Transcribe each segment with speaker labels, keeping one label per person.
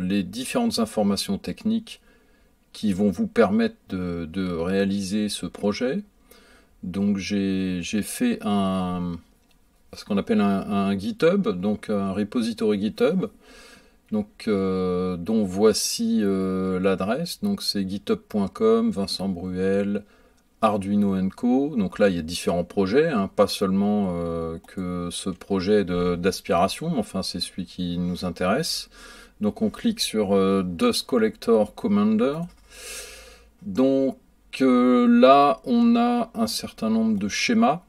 Speaker 1: les différentes informations techniques qui vont vous permettre de, réaliser ce projet. Donc j'ai fait un, ce qu'on appelle un, GitHub, donc un repository GitHub, donc, euh, dont voici euh, l'adresse. Donc c'est github.com, Vincent Bruel, Arduino Co. Donc là, il y a différents projets, hein. pas seulement euh, que ce projet d'aspiration, mais enfin c'est celui qui nous intéresse. Donc on clique sur euh, Dust Collector Commander. Donc euh, là, on a un certain nombre de schémas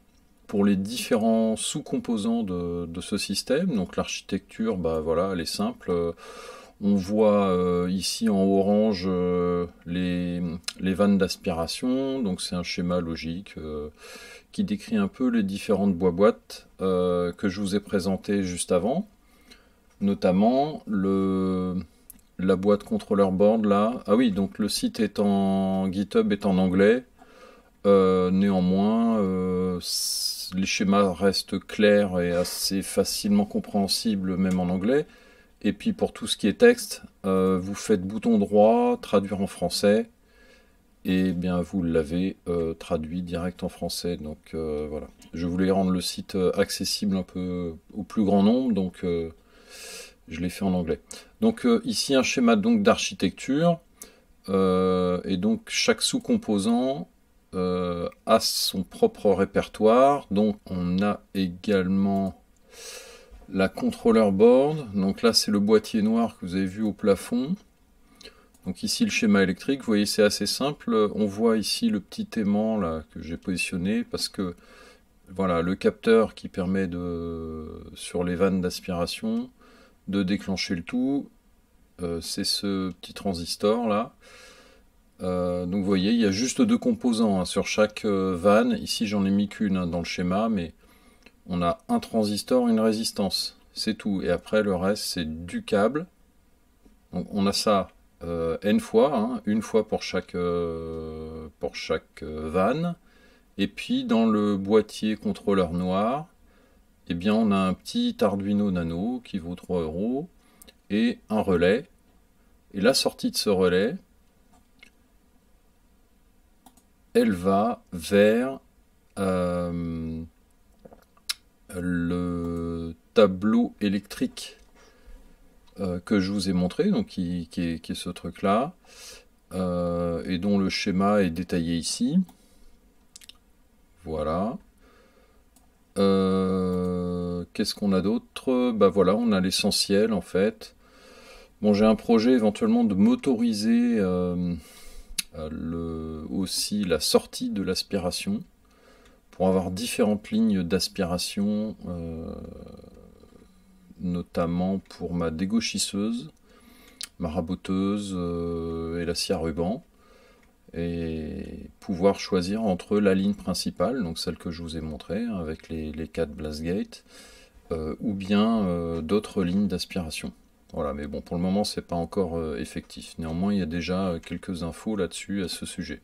Speaker 1: pour les différents sous-composants de, ce système. Donc l'architecture, bah voilà, elle est simple. On voit ici en orange les d'aspiration, donc c'est un schéma logique euh, qui décrit un peu les différentes bois-boîtes euh, que je vous ai présentées juste avant, notamment le, la boîte contrôleur board là. Ah oui, donc le site est en GitHub est en anglais. Euh, néanmoins, les schémas restent clairs et assez facilement compréhensibles même en anglais. Et puis pour tout ce qui est texte, vous faites bouton droit, traduire en français, et bien vous l'avez euh, traduit direct en français. Donc euh, voilà, je voulais rendre le site euh, accessible un peu au plus grand nombre, donc je l'ai fait en anglais. Donc ici un schéma donc d'architecture et donc chaque sous-composant a son propre répertoire. Donc on a également la controller board. Donc là c'est le boîtier noir que vous avez vu au plafond. Donc ici le schéma électrique, vous voyez c'est assez simple, on voit ici le petit aimant là, que j'ai positionné parce que voilà le capteur qui permet de sur les vannes d'aspiration de déclencher le tout, euh, c'est ce petit transistor là. Euh, donc vous voyez, il y a juste deux composants hein, sur chaque euh, vanne. Ici j'en ai mis qu'une hein, dans le schéma, mais on a un transistor, une résistance. C'est tout. Et après le reste c'est du câble. Donc on a ça euh, n fois, hein, une fois pour chaque, euh, pour chaque euh, vanne. Et puis dans le boîtier contrôleur noir, eh bien on a un petit Arduino Nano qui vaut 3 euros et un relais. Et la sortie de ce relais, elle va vers le tableau électrique euh, que je vous ai montré, donc qui, qui, est, ce truc-là, euh, et dont le schéma est détaillé ici. Voilà. Euh, qu'est-ce qu'on a d'autre Bah voilà, on a l'essentiel en fait. Bon, j'ai un projet éventuellement de motoriser le, aussi la sortie de l'aspiration pour avoir différentes lignes d'aspiration notamment pour ma dégauchisseuse, ma raboteuse euh, et la scie à ruban et pouvoir choisir entre la ligne principale, donc celle que je vous ai montrée avec les, les 4 blast euh, ou bien euh, d'autres lignes d'aspiration. Voilà, mais bon, pour le moment, c'est pas encore effectif. Néanmoins, il y a déjà quelques infos là-dessus à ce sujet.